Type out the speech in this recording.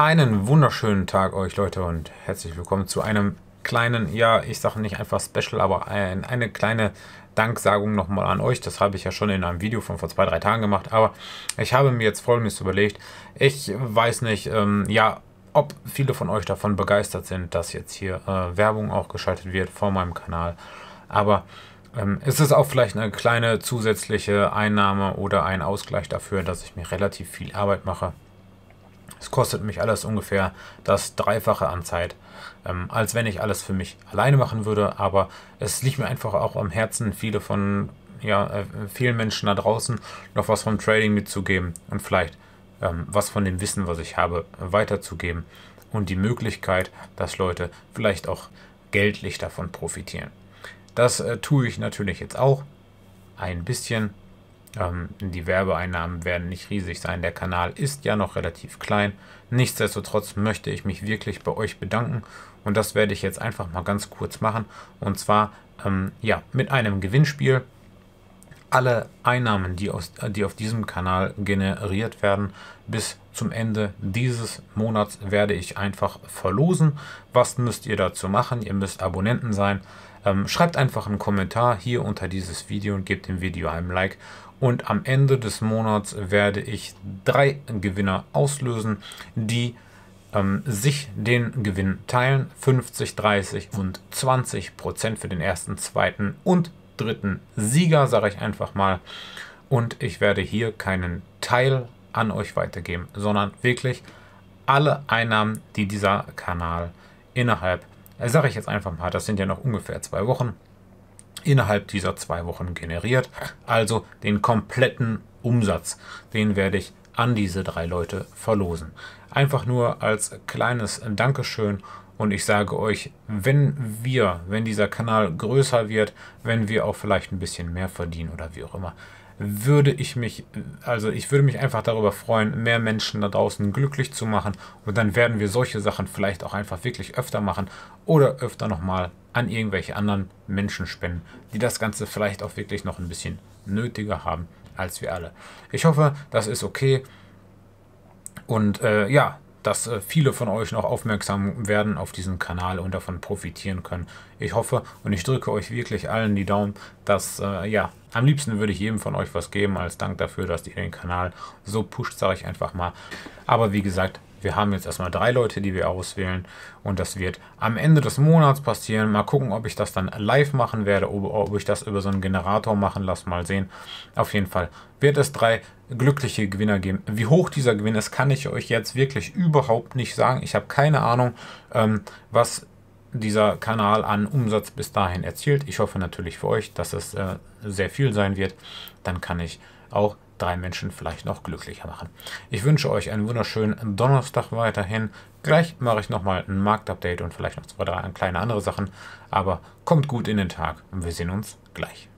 Einen wunderschönen Tag euch Leute und herzlich willkommen zu einem kleinen, ja ich sage nicht einfach Special, aber ein, eine kleine Danksagung nochmal an euch. Das habe ich ja schon in einem Video von vor zwei, drei Tagen gemacht, aber ich habe mir jetzt Folgendes überlegt. Ich weiß nicht, ähm, ja, ob viele von euch davon begeistert sind, dass jetzt hier äh, Werbung auch geschaltet wird vor meinem Kanal, aber... Ähm, es ist auch vielleicht eine kleine zusätzliche Einnahme oder ein Ausgleich dafür, dass ich mir relativ viel Arbeit mache es kostet mich alles ungefähr das Dreifache an Zeit, ähm, als wenn ich alles für mich alleine machen würde. Aber es liegt mir einfach auch am Herzen, viele von ja, äh, vielen Menschen da draußen noch was vom Trading mitzugeben und vielleicht ähm, was von dem Wissen, was ich habe, weiterzugeben. Und die Möglichkeit, dass Leute vielleicht auch geldlich davon profitieren. Das äh, tue ich natürlich jetzt auch ein bisschen ähm, die Werbeeinnahmen werden nicht riesig sein. Der Kanal ist ja noch relativ klein. Nichtsdestotrotz möchte ich mich wirklich bei euch bedanken. Und das werde ich jetzt einfach mal ganz kurz machen. Und zwar ähm, ja, mit einem Gewinnspiel alle Einnahmen, die, aus, äh, die auf diesem Kanal generiert werden, bis zum Ende dieses Monats werde ich einfach verlosen. Was müsst ihr dazu machen? Ihr müsst Abonnenten sein. Ähm, schreibt einfach einen Kommentar hier unter dieses Video und gebt dem Video ein Like. Und am Ende des Monats werde ich drei Gewinner auslösen, die ähm, sich den Gewinn teilen. 50, 30 und 20 Prozent für den ersten, zweiten und dritten Sieger, sage ich einfach mal. Und ich werde hier keinen Teil an euch weitergeben, sondern wirklich alle Einnahmen, die dieser Kanal innerhalb, äh, sage ich jetzt einfach mal, das sind ja noch ungefähr zwei Wochen, innerhalb dieser zwei Wochen generiert. Also den kompletten Umsatz, den werde ich an diese drei Leute verlosen. Einfach nur als kleines Dankeschön und ich sage euch, wenn wir, wenn dieser Kanal größer wird, wenn wir auch vielleicht ein bisschen mehr verdienen oder wie auch immer, würde ich mich, also ich würde mich einfach darüber freuen, mehr Menschen da draußen glücklich zu machen. Und dann werden wir solche Sachen vielleicht auch einfach wirklich öfter machen oder öfter nochmal an irgendwelche anderen Menschen spenden, die das Ganze vielleicht auch wirklich noch ein bisschen nötiger haben als wir alle. Ich hoffe, das ist okay. Und äh, ja, dass äh, viele von euch noch aufmerksam werden auf diesen Kanal und davon profitieren können. Ich hoffe und ich drücke euch wirklich allen die Daumen, dass, äh, ja, am liebsten würde ich jedem von euch was geben als Dank dafür, dass ihr den Kanal so pusht, sage ich einfach mal. Aber wie gesagt, wir haben jetzt erstmal drei Leute, die wir auswählen und das wird am Ende des Monats passieren. Mal gucken, ob ich das dann live machen werde, ob, ob ich das über so einen Generator machen lasse, mal sehen. Auf jeden Fall wird es drei glückliche Gewinner geben. Wie hoch dieser Gewinn ist, kann ich euch jetzt wirklich überhaupt nicht sagen. Ich habe keine Ahnung, ähm, was dieser Kanal an Umsatz bis dahin erzielt. Ich hoffe natürlich für euch, dass es äh, sehr viel sein wird. Dann kann ich auch drei Menschen vielleicht noch glücklicher machen. Ich wünsche euch einen wunderschönen Donnerstag weiterhin. Gleich mache ich nochmal ein Marktupdate und vielleicht noch zwei, drei kleine andere Sachen. Aber kommt gut in den Tag und wir sehen uns gleich.